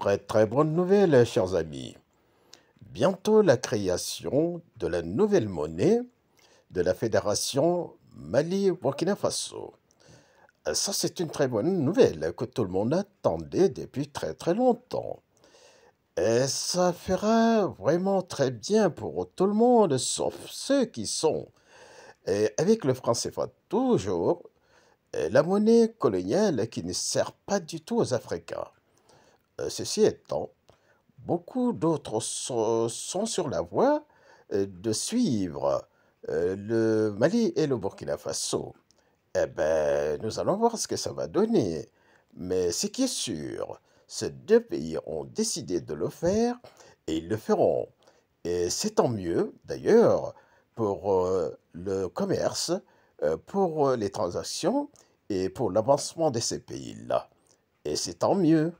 Très très bonne nouvelle, chers amis. Bientôt la création de la nouvelle monnaie de la Fédération Mali-Burkina Faso. Euh, ça, c'est une très bonne nouvelle que tout le monde attendait depuis très très longtemps. Et ça fera vraiment très bien pour tout le monde, sauf ceux qui sont. Et euh, avec le franc CFA toujours, euh, la monnaie coloniale qui ne sert pas du tout aux Africains ceci étant, beaucoup d'autres sont, sur la voie euh, de suivre euh, le Mali et le Burkina Faso. Eh bien, nous allons voir ce que ça va donner. Mais ce qui est sûr, ces deux pays ont décidé de le faire et ils le feront. Et c'est tant mieux, d'ailleurs, pour euh, le commerce, pour les transactions et pour l'avancement de ces pays-là. Et c'est tant mieux.